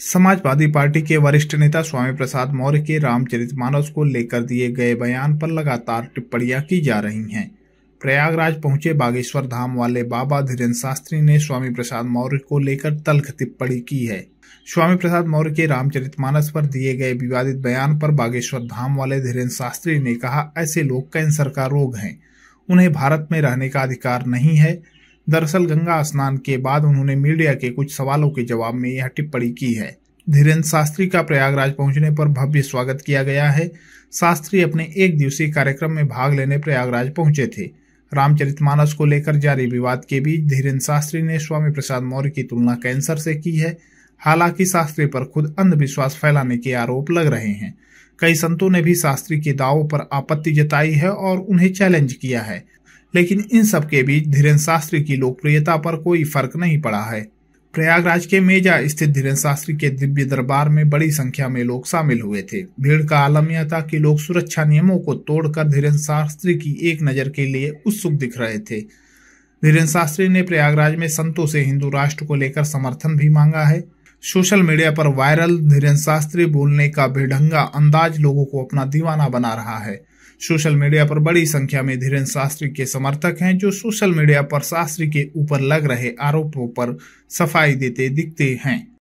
Samajwadi party के वरिष्ठ नेता स्वामी प्रसाद मौर्य के रामचरितमानस को लेकर दिए गए बयान पर लगातार टिप्पणियां की जा रही हैं प्रयागराज पहुंचे बागेश्वर धाम वाले बाबा धीरेन्द्र शास्त्री ने स्वामी प्रसाद मौर्य को लेकर तल्ख टिप्पणी की है स्वामी प्रसाद मौर्य के रामचरितमानस पर दिए गए विवादित बयान पर बागेश्वर धाम वाले धीरेन्द्र शास्त्री ने कहा ऐसे लोग कैंसर का रोग हैं उन्हें भारत में रहने का अधिकार नहीं है दरअसल गंगा स्नान के बाद उन्होंने मीडिया के कुछ सवालों के जवाब में यह टिप्पणी की है धीरेन्द्र शास्त्री का प्रयागराज पहुंचने पर भव्य स्वागत किया गया है शास्त्री अपने एक दिवसीय कार्यक्रम में भाग लेने प्रयागराज पहुंचे थे रामचरितमानस को लेकर जारी विवाद के बीच धीरेन्द्र शास्त्री ने स्वामी प्रसाद मौर्य की तुलना कैंसर से की है हालांकि शास्त्री पर खुद अंधविश्वास फैलाने के आरोप लग रहे हैं कई संतों ने भी शास्त्री के दावों पर आपत्ति जताई है और उन्हें चैलेंज किया है लेकिन इन सब के बीच धीरेन्द्र शास्त्री की लोकप्रियता पर कोई फर्क नहीं पड़ा है प्रयागराज के मेजा स्थित धीरेन्द्र शास्त्री के दिव्य दरबार में बड़ी संख्या में लोग शामिल हुए थे भीड़ का आलम यह था कि लोग सुरक्षा नियमों को तोड़कर धीरेन्द्र शास्त्री की एक नज़र के लिए उत्सुक दिख रहे थे धीरेन्द्र शास्त्री ने प्रयागराज में संतों से हिंदू राष्ट्र को लेकर समर्थन भी मांगा है सोशल मीडिया पर वायरल धीरेन्द्र शास्त्री बोलने का बेढंगा अंदाज लोगों को अपना दीवाना बना रहा है सोशल मीडिया पर बड़ी संख्या में धीरेन्द्र शास्त्री के समर्थक हैं जो सोशल मीडिया पर शास्त्री के ऊपर लग रहे आरोपों पर सफाई देते दिखते हैं